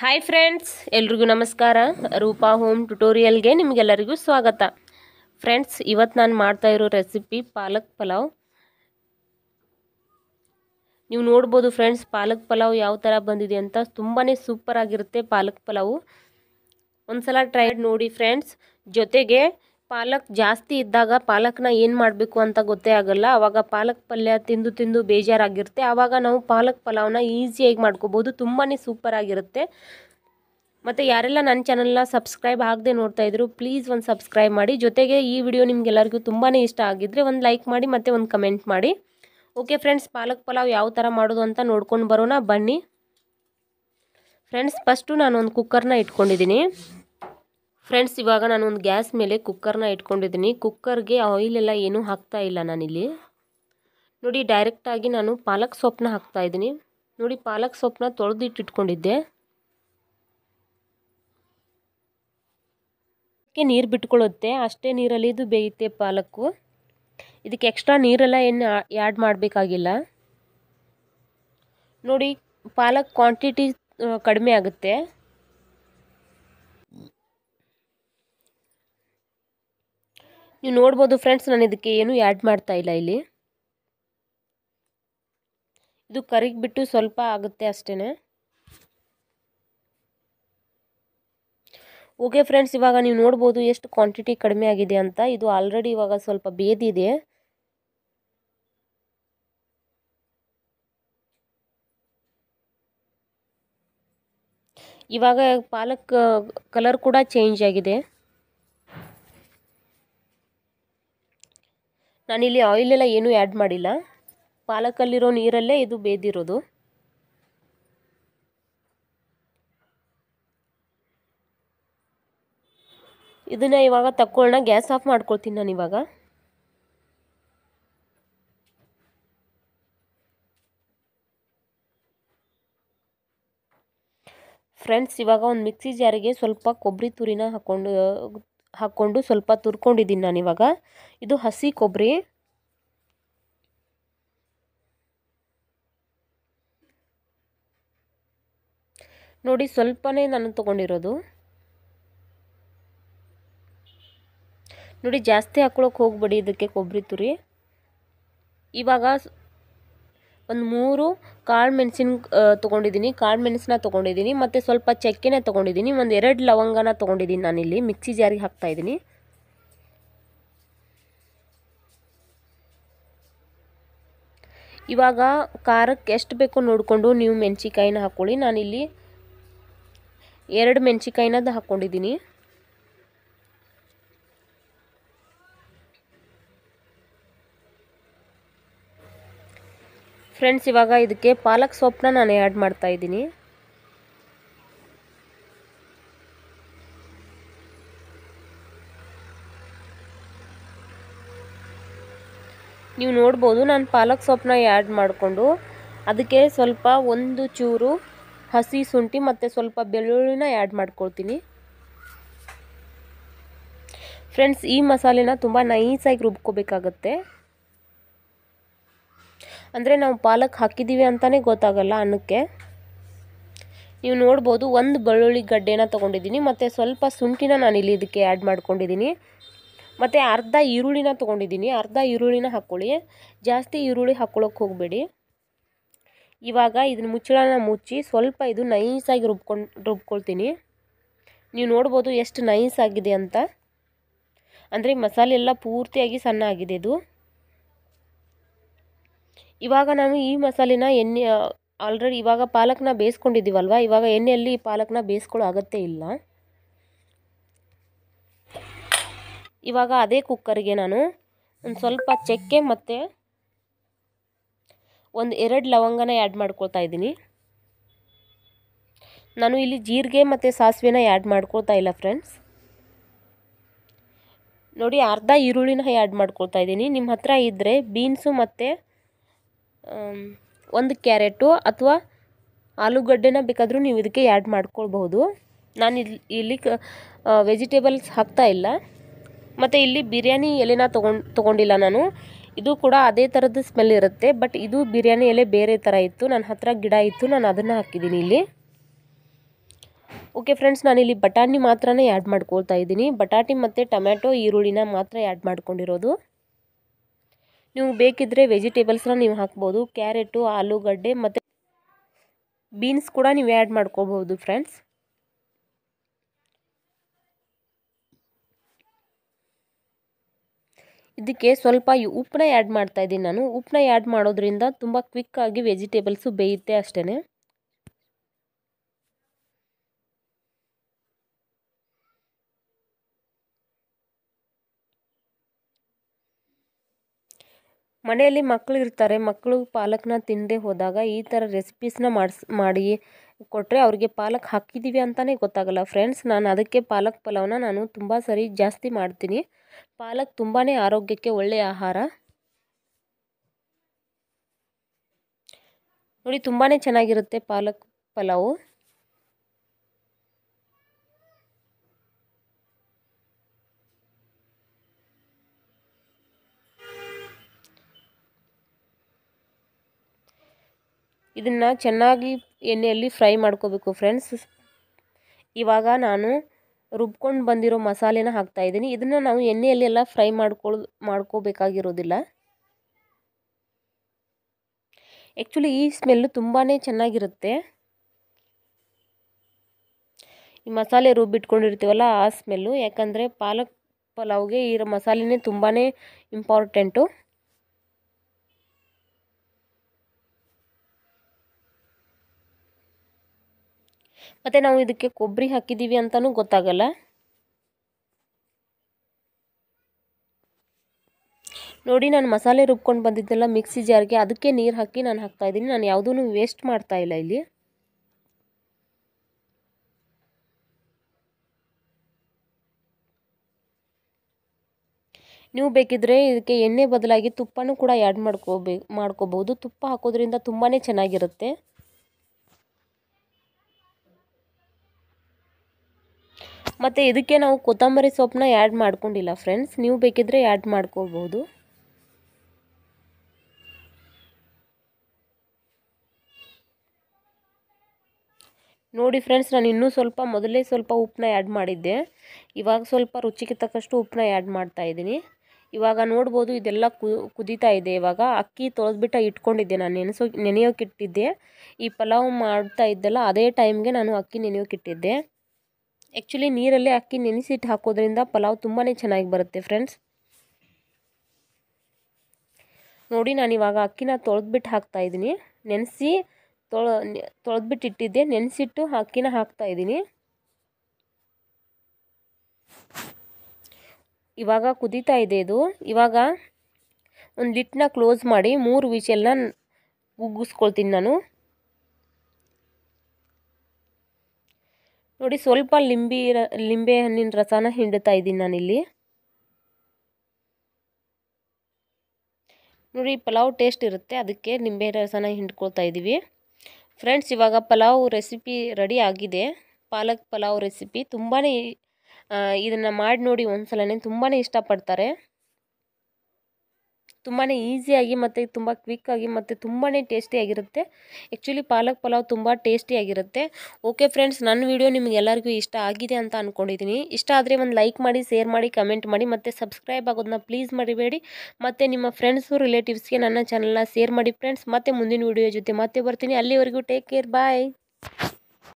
hi friends ಎಲ್ರಿಗೂ ನಮಸ್ಕಾರ Roopa home ಟ್ಯುಟೋರಿಯಲ್ಗೆ ನಿಮಗೆಲ್ಲರಿಗೂ ಸ್ವಾಗತ ಫ್ರೆಂಡ್ಸ್ ಇವತ್ತು ನಾನು ಮಾಡ್ತಾ ಇರೋ ರೆಸಿಪಿ ಪಾಲಕ್ ಪಲಾವ್ ನೀವು ನೋಡ್ಬೋದು ಫ್ರೆಂಡ್ಸ್ ಪಾಲಕ್ ಪಲಾವ್ ಯಾವ ಥರ ಬಂದಿದೆ ಅಂತ ತುಂಬಾ ಸೂಪರ್ ಆಗಿರುತ್ತೆ ಪಾಲಕ್ ಪಲಾವು ಒಂದು ಸಲ ಟ್ರೈ ನೋಡಿ ಫ್ರೆಂಡ್ಸ್ ಜೊತೆಗೆ ಪಾಲಕ್ ಜಾಸ್ತಿ ಇದ್ದಾಗ ಪಾಲಕ್ನ ಏನು ಮಾಡಬೇಕು ಅಂತ ಗೊತ್ತೇ ಆಗೋಲ್ಲ ಆವಾಗ ಪಾಲಕ್ ಪಲ್ಯ ತಿಂದು ತಿಂದು ಬೇಜಾರಾಗಿರುತ್ತೆ ಆವಾಗ ನಾವು ಪಾಲಕ್ ಪಲಾವ್ನ ಈಸಿಯಾಗಿ ಮಾಡ್ಕೋಬೋದು ತುಂಬಾ ಸೂಪರಾಗಿರುತ್ತೆ ಮತ್ತು ಯಾರೆಲ್ಲ ನನ್ನ ಚಾನಲ್ನ ಸಬ್ಸ್ಕ್ರೈಬ್ ಆಗದೆ ನೋಡ್ತಾ ಇದ್ರು ಪ್ಲೀಸ್ ಒಂದು ಸಬ್ಸ್ಕ್ರೈಬ್ ಮಾಡಿ ಜೊತೆಗೆ ಈ ವಿಡಿಯೋ ನಿಮಗೆಲ್ಲರಿಗೂ ತುಂಬಾ ಇಷ್ಟ ಆಗಿದ್ರೆ ಒಂದು ಲೈಕ್ ಮಾಡಿ ಮತ್ತು ಒಂದು ಕಮೆಂಟ್ ಮಾಡಿ ಓಕೆ ಫ್ರೆಂಡ್ಸ್ ಪಾಲಕ್ ಪಲಾವ್ ಯಾವ ಥರ ಮಾಡೋದು ಅಂತ ನೋಡ್ಕೊಂಡು ಬರೋಣ ಬನ್ನಿ ಫ್ರೆಂಡ್ಸ್ ಫಸ್ಟು ಒಂದು ಕುಕ್ಕರ್ನ ಇಟ್ಕೊಂಡಿದ್ದೀನಿ ಫ್ರೆಂಡ್ಸ್ ಇವಾಗ ನಾನು ಒಂದು ಗ್ಯಾಸ್ ಮೇಲೆ ಕುಕ್ಕರ್ನ ಇಟ್ಕೊಂಡಿದ್ದೀನಿ ಕುಕ್ಕರ್ಗೆ ಆಯಿಲೆಲ್ಲ ಏನೂ ಹಾಕ್ತಾ ಇಲ್ಲ ನಾನಿಲ್ಲಿ ನೋಡಿ ಡೈರೆಕ್ಟಾಗಿ ನಾನು ಪಾಲಕ್ ಸೊಪ್ಪನ್ನ ಇದ್ದೀನಿ ನೋಡಿ ಪಾಲಕ್ ಸೊಪ್ಪನ್ನ ತೊಳೆದಿಟ್ಟು ಇಟ್ಕೊಂಡಿದ್ದೆ ನೀರು ಬಿಟ್ಕೊಳ್ಳುತ್ತೆ ಅಷ್ಟೇ ನೀರಲ್ಲಿ ಇದು ಬೇಯುತ್ತೆ ಪಾಲಕ್ಕು ಇದಕ್ಕೆ ಎಕ್ಸ್ಟ್ರಾ ನೀರೆಲ್ಲ ಏನು ಆ್ಯಡ್ ಮಾಡಬೇಕಾಗಿಲ್ಲ ನೋಡಿ ಪಾಲಕ್ ಕ್ವಾಂಟಿಟಿ ಕಡಿಮೆ ಆಗುತ್ತೆ ನೀವು ನೋಡ್ಬೋದು ಫ್ರೆಂಡ್ಸ್ ನಾನು ಇದಕ್ಕೆ ಏನು ಆ್ಯಡ್ ಮಾಡ್ತಾ ಇಲ್ಲ ಇಲ್ಲಿ ಇದು ಕರಿಗೆ ಬಿಟ್ಟು ಸ್ವಲ್ಪ ಆಗುತ್ತೆ ಅಷ್ಟೇ ಓಕೆ ಫ್ರೆಂಡ್ಸ್ ಇವಾಗ ನೀವು ನೋಡ್ಬೋದು ಎಷ್ಟು ಕ್ವಾಂಟಿಟಿ ಕಡಿಮೆ ಆಗಿದೆ ಅಂತ ಇದು ಆಲ್ರೆಡಿ ಇವಾಗ ಸ್ವಲ್ಪ ಬೇದಿದೆ ಇವಾಗ ಪಾಲಕ್ ಕಲರ್ ಕೂಡ ಚೇಂಜ್ ಆಗಿದೆ ನಾನಿಲ್ಲಿ ಆಯಿಲೆಲ್ಲ ಏನೂ ಆ್ಯಡ್ ಮಾಡಿಲ್ಲ ಪಾಲಕಲ್ಲಿರೋ ನೀರಲ್ಲೇ ಇದು ಬೇದಿರೋದು ಇದನ್ನು ಇವಾಗ ತಕ್ಕೊಳ್ಳೋಣ ಗ್ಯಾಸ್ ಆಫ್ ಮಾಡ್ಕೊಳ್ತೀನಿ ನಾನು ಇವಾಗ ಫ್ರೆಂಡ್ಸ್ ಇವಾಗ ಒಂದು ಮಿಕ್ಸಿ ಜಾರಿಗೆ ಸ್ವಲ್ಪ ಕೊಬ್ಬರಿ ತುರಿನ ಹಾಕ್ಕೊಂಡು ಹಾಕ್ಕೊಂಡು ಸ್ವಲ್ಪ ತುರ್ಕೊಂಡಿದ್ದೀನಿ ನಾನಿವಾಗ ಇದು ಹಸಿ ಕೊಬ್ಬರಿ ನೋಡಿ ಸ್ವಲ್ಪನೇ ನಾನು ತೊಗೊಂಡಿರೋದು ನೋಡಿ ಜಾಸ್ತಿ ಹಾಕ್ಕೊಳಕ್ಕೆ ಹೋಗ್ಬೇಡಿ ಇದಕ್ಕೆ ಕೊಬ್ಬರಿ ತುರಿ ಇವಾಗ ಒಂದು ಮೂರು ಕಾಳು ಮೆಣಸಿನ ತೊಗೊಂಡಿದ್ದೀನಿ ಕಾಳು ಮೆಣಸಿನ ತೊಗೊಂಡಿದ್ದೀನಿ ಮತ್ತು ಸ್ವಲ್ಪ ಚಕ್ಕೆನ ತೊಗೊಂಡಿದ್ದೀನಿ ಒಂದು ಎರಡು ಲವಂಗನ ತೊಗೊಂಡಿದ್ದೀನಿ ನಾನಿಲ್ಲಿ ಮಿಕ್ಸಿ ಜಾರಿಗೆ ಹಾಕ್ತಾಯಿದ್ದೀನಿ ಇವಾಗ ಖಾರಕ್ಕೆ ಎಷ್ಟು ಬೇಕೋ ನೋಡಿಕೊಂಡು ನೀವು ಮೆಣಸಿಕಾಯಿನ ಹಾಕ್ಕೊಳ್ಳಿ ನಾನಿಲ್ಲಿ ಎರಡು ಮೆಣಸಿಕಾಯಿನದ್ದು ಹಾಕ್ಕೊಂಡಿದ್ದೀನಿ ಫ್ರೆಂಡ್ಸ್ ಇವಾಗ ಇದಕ್ಕೆ ಪಾಲಕ್ ಸೊಪ್ಪನ್ನ ನಾನು ಆ್ಯಡ್ ಮಾಡ್ತಾ ಇದ್ದೀನಿ ನೀವು ನೋಡ್ಬೋದು ನಾನು ಪಾಲಕ್ ಸೊಪ್ಪನ್ನ ಆ್ಯಡ್ ಮಾಡಿಕೊಂಡು ಅದಕ್ಕೆ ಸ್ವಲ್ಪ ಒಂದು ಚೂರು ಹಸಿ ಶುಂಠಿ ಮತ್ತು ಸ್ವಲ್ಪ ಬೆಳ್ಳುಳ್ಳಿನ ಆ್ಯಡ್ ಮಾಡ್ಕೊಳ್ತೀನಿ ಫ್ರೆಂಡ್ಸ್ ಈ ಮಸಾಲೆನ ತುಂಬ ನೈಸಾಗಿ ರುಬ್ಕೋಬೇಕಾಗತ್ತೆ ಅಂದರೆ ನಾವು ಪಾಲಕ್ ಹಾಕಿದ್ದೀವಿ ಅಂತಲೇ ಗೊತ್ತಾಗಲ್ಲ ಅನ್ನಕ್ಕೆ ನೀವು ನೋಡ್ಬೋದು ಒಂದು ಬೆಳ್ಳುಳ್ಳಿ ಗಡ್ಡೆನ ತೊಗೊಂಡಿದ್ದೀನಿ ಮತ್ತು ಸ್ವಲ್ಪ ಶುಂಠಿನ ನಾನು ಇಲ್ಲಿ ಇದಕ್ಕೆ ಆ್ಯಡ್ ಮಾಡ್ಕೊಂಡಿದ್ದೀನಿ ಮತ್ತು ಅರ್ಧ ಈರುಳ್ಳಿನ ತೊಗೊಂಡಿದ್ದೀನಿ ಅರ್ಧ ಈರುಳ್ಳಿನ ಹಾಕ್ಕೊಳ್ಳಿ ಜಾಸ್ತಿ ಈರುಳ್ಳಿ ಹಾಕ್ಕೊಳ್ಳೋಕೆ ಹೋಗಬೇಡಿ ಇವಾಗ ಇದನ್ನ ಮುಚ್ಚಳನ ಮುಚ್ಚಿ ಸ್ವಲ್ಪ ಇದು ನೈಸಾಗಿ ರುಬ್ಕೊಂಡು ರುಬ್ಕೊಳ್ತೀನಿ ನೀವು ನೋಡ್ಬೋದು ಎಷ್ಟು ನೈಸ್ ಆಗಿದೆ ಅಂತ ಅಂದರೆ ಮಸಾಲೆ ಎಲ್ಲ ಪೂರ್ತಿಯಾಗಿ ಸಣ್ಣ ಆಗಿದೆ ಇದು ಇವಾಗ ನಾನು ಈ ಮಸಾಲೆನ ಎಣ್ಣೆ ಆಲ್ರೆಡಿ ಇವಾಗ ಪಾಲಕ್ನ ಬೇಯಿಸ್ಕೊಂಡಿದ್ದೀವಲ್ವ ಇವಾಗ ಎಣ್ಣೆಯಲ್ಲಿ ಪಾಲಕ್ನ ಬೇಯಿಸ್ಕೊಳ್ಳೋ ಅಗತ್ಯ ಇಲ್ಲ ಇವಾಗ ಅದೇ ಕುಕ್ಕರ್ಗೆ ನಾನು ಒಂದು ಸ್ವಲ್ಪ ಚಕ್ಕೆ ಮತ್ತು ಒಂದು ಎರಡು ಲವಂಗನ ಆ್ಯಡ್ ಮಾಡ್ಕೊಳ್ತಾ ಇದ್ದೀನಿ ನಾನು ಇಲ್ಲಿ ಜೀರಿಗೆ ಮತ್ತು ಸಾಸಿವೆನ ಆ್ಯಡ್ ಮಾಡ್ಕೊಳ್ತಾ ಇಲ್ಲ ಫ್ರೆಂಡ್ಸ್ ನೋಡಿ ಅರ್ಧ ಈರುಳ್ಳಿನ ಆ್ಯಡ್ ಮಾಡ್ಕೊಳ್ತಾ ಇದ್ದೀನಿ ನಿಮ್ಮ ಹತ್ರ ಇದ್ದರೆ ಬೀನ್ಸು ಮತ್ತು ಒಂದು ಕ್ಯಾರೆಟು ಅಥವಾ ಆಲೂಗಡ್ಡೆನ ಬೇಕಾದರೂ ನೀವು ಇದಕ್ಕೆ ಆ್ಯಡ್ ಮಾಡ್ಕೊಳ್ಬಹುದು ನಾನು ಇಲ್ಲಿ ಇಲ್ಲಿ ವೆಜಿಟೇಬಲ್ಸ್ ಹಾಕ್ತಾ ಇಲ್ಲ ಮತ್ತು ಇಲ್ಲಿ ಬಿರಿಯಾನಿ ಎಲೆನ ತೊಗೊಂಡು ತೊಗೊಂಡಿಲ್ಲ ನಾನು ಇದು ಕೂಡ ಅದೇ ಥರದ ಸ್ಮೆಲ್ ಇರುತ್ತೆ ಬಟ್ ಇದು ಬಿರಿಯಾನಿ ಎಲೆ ಬೇರೆ ಥರ ಇತ್ತು ನನ್ನ ಹತ್ರ ಗಿಡ ಇತ್ತು ನಾನು ಅದನ್ನು ಹಾಕಿದ್ದೀನಿ ಇಲ್ಲಿ ಓಕೆ ಫ್ರೆಂಡ್ಸ್ ನಾನಿಲ್ಲಿ ಬಟಾಣಿ ಮಾತ್ರನೇ ಆ್ಯಡ್ ಮಾಡ್ಕೊಳ್ತಾ ಇದ್ದೀನಿ ಬಟಾಟಿ ಮತ್ತು ಟೊಮ್ಯಾಟೊ ಈರುಳ್ಳಿನ ಮಾತ್ರ ಆ್ಯಡ್ ಮಾಡ್ಕೊಂಡಿರೋದು ನೀವು ಬೇಕಿದ್ದರೆ ವೆಜಿಟೇಬಲ್ಸ್ನ ನೀವು ಹಾಕ್ಬೋದು ಕ್ಯಾರೆಟು ಆಲೂಗಡ್ಡೆ ಮತ್ತು ಬೀನ್ಸ್ ಕೂಡ ನೀವು ಆ್ಯಡ್ ಮಾಡ್ಕೋಬಹುದು ಫ್ರೆಂಡ್ಸ್ ಇದಕ್ಕೆ ಸ್ವಲ್ಪ ಉಪ್ಪನ್ನ ಆ್ಯಡ್ ಮಾಡ್ತಾ ಇದ್ದೀನಿ ನಾನು ಉಪ್ಪನ್ನ ಆ್ಯಡ್ ಮಾಡೋದ್ರಿಂದ ತುಂಬ ಕ್ವಿಕ್ಕಾಗಿ ವೆಜಿಟೇಬಲ್ಸು ಬೇಯುತ್ತೆ ಅಷ್ಟೇ ಮನೆಯಲ್ಲಿ ಮಕ್ಕಳು ಇರ್ತಾರೆ ಮಕ್ಕಳು ಪಾಲಕ್ನ ತಿನ್ನದೇ ಹೋದಾಗ ಈ ಥರ ರೆಸಿಪೀಸ್ನ ಮಾಡಿಸ್ ಮಾಡಿ ಕೊಟ್ಟರೆ ಅವ್ರಿಗೆ ಪಾಲಕ್ ಹಾಕಿದ್ದೀವಿ ಅಂತಲೇ ಗೊತ್ತಾಗಲ್ಲ ಫ್ರೆಂಡ್ಸ್ ನಾನು ಅದಕ್ಕೆ ಪಾಲಕ್ ಪಲಾವ್ನ ನಾನು ತುಂಬ ಸರಿ ಜಾಸ್ತಿ ಮಾಡ್ತೀನಿ ಪಾಲಕ್ ತುಂಬಾ ಆರೋಗ್ಯಕ್ಕೆ ಒಳ್ಳೆಯ ಆಹಾರ ನೋಡಿ ತುಂಬಾ ಚೆನ್ನಾಗಿರುತ್ತೆ ಪಾಲಕ್ ಪಲಾವು ಇದನ್ನು ಚೆನ್ನಾಗಿ ಎಣ್ಣೆಯಲ್ಲಿ ಫ್ರೈ ಮಾಡ್ಕೋಬೇಕು ಫ್ರೆಂಡ್ಸ್ ಇವಾಗ ನಾನು ರುಬ್ಕೊಂಡು ಬಂದಿರೋ ಮಸಾಲೆನ ಹಾಕ್ತಾಯಿದ್ದೀನಿ ಇದನ್ನು ನಾವು ಎಲ್ಲ ಫ್ರೈ ಮಾಡ್ಕೊಳ್ ಮಾಡ್ಕೋಬೇಕಾಗಿರೋದಿಲ್ಲ ಆ್ಯಕ್ಚುಲಿ ಈ ಸ್ಮೆಲ್ಲು ತುಂಬಾ ಚೆನ್ನಾಗಿರುತ್ತೆ ಈ ಮಸಾಲೆ ರುಬ್ಬಿಟ್ಕೊಂಡಿರ್ತೀವಲ್ಲ ಆ ಸ್ಮೆಲ್ಲು ಯಾಕಂದರೆ ಪಾಲಕ್ ಪಲಾವ್ಗೆ ಈ ಮಸಾಲೆನೇ ತುಂಬಾ ಇಂಪಾರ್ಟೆಂಟು ಮತ್ತು ನಾವು ಇದಕ್ಕೆ ಕೊಬ್ಬರಿ ಹಾಕಿದ್ದೀವಿ ಅಂತಲೂ ಗೊತ್ತಾಗಲ್ಲ ನೋಡಿ ನಾನು ಮಸಾಲೆ ರುಬ್ಕೊಂಡು ಬಂದಿದ್ದೆಲ್ಲ ಮಿಕ್ಸಿ ಜಾರ್ಗೆ ಅದಕ್ಕೆ ನೀರು ಹಾಕಿ ನಾನು ಹಾಕ್ತಾಯಿದ್ದೀನಿ ನಾನು ಯಾವುದೂ ವೇಸ್ಟ್ ಮಾಡ್ತಾ ಇಲ್ಲ ಇಲ್ಲಿ ನೀವು ಬೇಕಿದ್ರೆ ಇದಕ್ಕೆ ಎಣ್ಣೆ ಬದಲಾಗಿ ತುಪ್ಪನೂ ಕೂಡ ಆ್ಯಡ್ ಮಾಡ್ಕೋಬೇ ಮಾಡ್ಕೋಬೋದು ತುಪ್ಪ ಹಾಕೋದ್ರಿಂದ ತುಂಬಾ ಚೆನ್ನಾಗಿರುತ್ತೆ ಮತ್ತು ಇದಕ್ಕೆ ನಾವು ಕೊತ್ತಂಬರಿ ಸೊಪ್ಪನ್ನ ಆ್ಯಡ್ ಮಾಡ್ಕೊಂಡಿಲ್ಲ ಫ್ರೆಂಡ್ಸ್ ನೀವು ಬೇಕಿದ್ದರೆ ಆ್ಯಡ್ ಮಾಡ್ಕೋಬೋದು ನೋಡಿ ಫ್ರೆಂಡ್ಸ್ ನಾನು ಇನ್ನೂ ಸ್ವಲ್ಪ ಮೊದಲೇ ಸ್ವಲ್ಪ ಉಪ್ಪನ್ನ ಆ್ಯಡ್ ಮಾಡಿದ್ದೆ ಇವಾಗ ಸ್ವಲ್ಪ ರುಚಿಗೆ ತಕ್ಕಷ್ಟು ಉಪ್ಪನ್ನ ಆ್ಯಡ್ ಮಾಡ್ತಾ ಇದ್ದೀನಿ ಇವಾಗ ನೋಡ್ಬೋದು ಇದೆಲ್ಲ ಕುದೀತಾ ಇದೆ ಇವಾಗ ಅಕ್ಕಿ ತೊಳೆದ್ಬಿಟ್ಟು ಇಟ್ಕೊಂಡಿದ್ದೆ ನಾನು ನೆನೆಸೋ ನೆನೆಯೋಕ್ಕಿಟ್ಟಿದ್ದೆ ಈ ಪಲಾವ್ ಮಾಡ್ತಾ ಇದ್ದೆಲ್ಲ ಅದೇ ಟೈಮ್ಗೆ ನಾನು ಅಕ್ಕಿ ನೆನೆಯೋಕ್ಕಿಟ್ಟಿದ್ದೆ ಆ್ಯಕ್ಚುಲಿ ನೀರಲ್ಲೇ ಅಕ್ಕಿ ನೆನೆಸಿಟ್ಟು ಹಾಕೋದ್ರಿಂದ ಪಲಾವ್ ತುಂಬಾ ಚೆನ್ನಾಗಿ ಬರುತ್ತೆ ಫ್ರೆಂಡ್ಸ್ ನೋಡಿ ನಾನಿವಾಗ ಅಕ್ಕಿನ ತೊಳೆದ್ಬಿಟ್ಟು ಹಾಕ್ತಾಯಿದ್ದೀನಿ ನೆನೆಸಿ ತೊಳ ತೊಳೆದ್ಬಿಟ್ಟು ಇಟ್ಟಿದ್ದೆ ನೆನೆಸಿಟ್ಟು ಅಕ್ಕಿನ ಇದ್ದೀನಿ ಇವಾಗ ಕುದೀತಾ ಇದೆ ಇದು ಇವಾಗ ಒಂದು ಲಿಟ್ನ ಕ್ಲೋಸ್ ಮಾಡಿ ಮೂರು ವಿಷಲ್ನ ಉಗ್ಗಿಸ್ಕೊಳ್ತೀನಿ ನಾನು ನೋಡಿ ಸ್ವಲ್ಪ ಲಿಂಬಿ ಲಿಂಬೆ ಹಣ್ಣಿನ ರಸನ ಹಿಂಡ್ತಾ ಇದ್ದೀನಿ ನಾನಿಲ್ಲಿ ನೋಡಿ ಪಲಾವ್ ಟೇಸ್ಟ್ ಇರುತ್ತೆ ಅದಕ್ಕೆ ನಿಂಬೆ ರಸನ ಹಿಂಡ್ಕೊಳ್ತಾ ಇದ್ದೀವಿ ಫ್ರೆಂಡ್ಸ್ ಇವಾಗ ಪಲಾವ್ ರೆಸಿಪಿ ರೆಡಿ ಆಗಿದೆ ಪಾಲಕ್ ಪಲಾವ್ ರೆಸಿಪಿ ತುಂಬಾ ಇದನ್ನು ಮಾಡಿ ನೋಡಿ ಒಂದು ಸಲನೇ ತುಂಬಾ ಇಷ್ಟಪಡ್ತಾರೆ ತುಂಬಾ ಈಸಿಯಾಗಿ ಮತ್ತು ತುಂಬ ಕ್ವಿಕ್ಕಾಗಿ ಮತ್ತು ತುಂಬಾ ಟೇಸ್ಟಿಯಾಗಿರುತ್ತೆ ಆ್ಯಕ್ಚುಲಿ ಪಾಲಕ್ ಪಲಾವ್ ತುಂಬ ಟೇಸ್ಟಿಯಾಗಿರುತ್ತೆ ಓಕೆ ಫ್ರೆಂಡ್ಸ್ ನನ್ನ ವೀಡಿಯೋ ನಿಮಗೆಲ್ಲರಿಗೂ ಇಷ್ಟ ಆಗಿದೆ ಅಂತ ಅಂದ್ಕೊಂಡಿದ್ದೀನಿ ಇಷ್ಟ ಆದರೆ ಒಂದು ಲೈಕ್ ಮಾಡಿ ಶೇರ್ ಮಾಡಿ ಕಮೆಂಟ್ ಮಾಡಿ ಮತ್ತು ಸಬ್ಸ್ಕ್ರೈಬ್ ಆಗೋದನ್ನ ಪ್ಲೀಸ್ ಮರಿಬೇಡಿ ಮತ್ತು ನಿಮ್ಮ ಫ್ರೆಂಡ್ಸು ರಿಲೇಟಿವ್ಸ್ಗೆ ನನ್ನ ಚಾನಲ್ನ ಶೇರ್ ಮಾಡಿ ಫ್ರೆಂಡ್ಸ್ ಮತ್ತೆ ಮುಂದಿನ ವೀಡಿಯೋ ಜೊತೆ ಮತ್ತೆ ಬರ್ತೀನಿ ಅಲ್ಲಿವರೆಗೂ ಟೇಕ್ ಕೇರ್ ಬಾಯ್